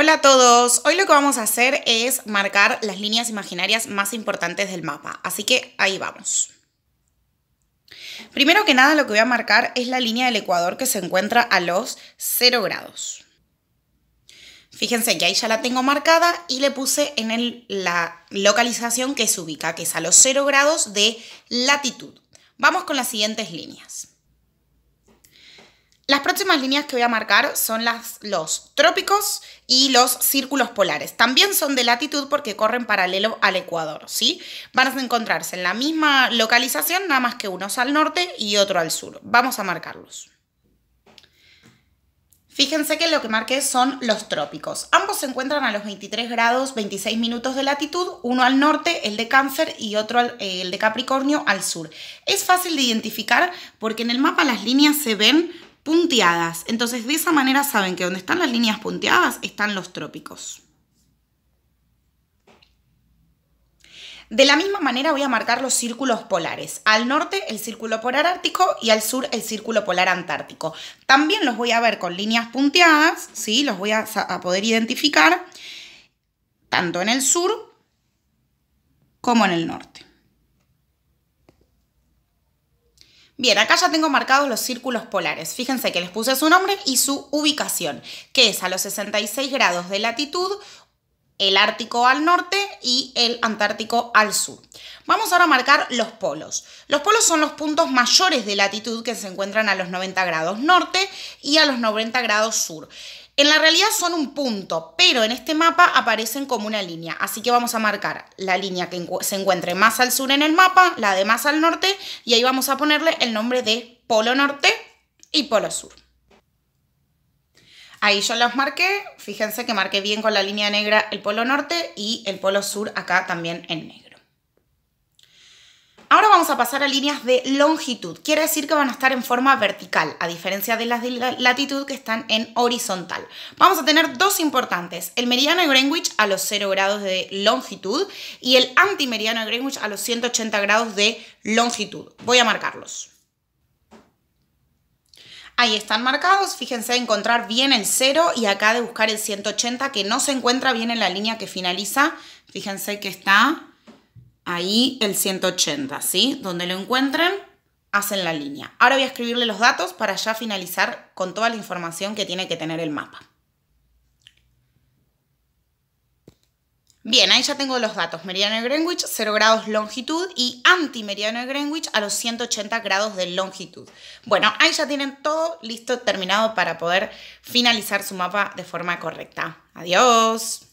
Hola a todos, hoy lo que vamos a hacer es marcar las líneas imaginarias más importantes del mapa, así que ahí vamos. Primero que nada lo que voy a marcar es la línea del ecuador que se encuentra a los 0 grados. Fíjense que ahí ya la tengo marcada y le puse en la localización que se ubica, que es a los 0 grados de latitud. Vamos con las siguientes líneas. Las próximas líneas que voy a marcar son las, los trópicos y los círculos polares. También son de latitud porque corren paralelo al Ecuador, ¿sí? Van a encontrarse en la misma localización, nada más que unos al norte y otro al sur. Vamos a marcarlos. Fíjense que lo que marqué son los trópicos. Ambos se encuentran a los 23 grados 26 minutos de latitud, uno al norte, el de Cáncer, y otro eh, el de Capricornio al sur. Es fácil de identificar porque en el mapa las líneas se ven punteadas. Entonces de esa manera saben que donde están las líneas punteadas están los trópicos. De la misma manera voy a marcar los círculos polares. Al norte el círculo polar ártico y al sur el círculo polar antártico. También los voy a ver con líneas punteadas, ¿sí? los voy a poder identificar tanto en el sur como en el norte. Bien, acá ya tengo marcados los círculos polares. Fíjense que les puse su nombre y su ubicación, que es a los 66 grados de latitud, el Ártico al norte y el Antártico al sur. Vamos ahora a marcar los polos. Los polos son los puntos mayores de latitud que se encuentran a los 90 grados norte y a los 90 grados sur. En la realidad son un punto, pero en este mapa aparecen como una línea. Así que vamos a marcar la línea que se encuentre más al sur en el mapa, la de más al norte, y ahí vamos a ponerle el nombre de polo norte y polo sur. Ahí yo los marqué, fíjense que marqué bien con la línea negra el polo norte y el polo sur acá también en negro. Ahora vamos a pasar a líneas de longitud. Quiere decir que van a estar en forma vertical, a diferencia de las de latitud que están en horizontal. Vamos a tener dos importantes, el meridiano de Greenwich a los 0 grados de longitud y el antimeridiano de Greenwich a los 180 grados de longitud. Voy a marcarlos. Ahí están marcados, fíjense de encontrar bien el 0 y acá de buscar el 180 que no se encuentra bien en la línea que finaliza. Fíjense que está ahí el 180, ¿sí? Donde lo encuentren, hacen la línea. Ahora voy a escribirle los datos para ya finalizar con toda la información que tiene que tener el mapa. Bien, ahí ya tengo los datos. Meridiano de Greenwich, 0 grados longitud y anti-Meridiano de Greenwich a los 180 grados de longitud. Bueno, ahí ya tienen todo listo, terminado para poder finalizar su mapa de forma correcta. Adiós.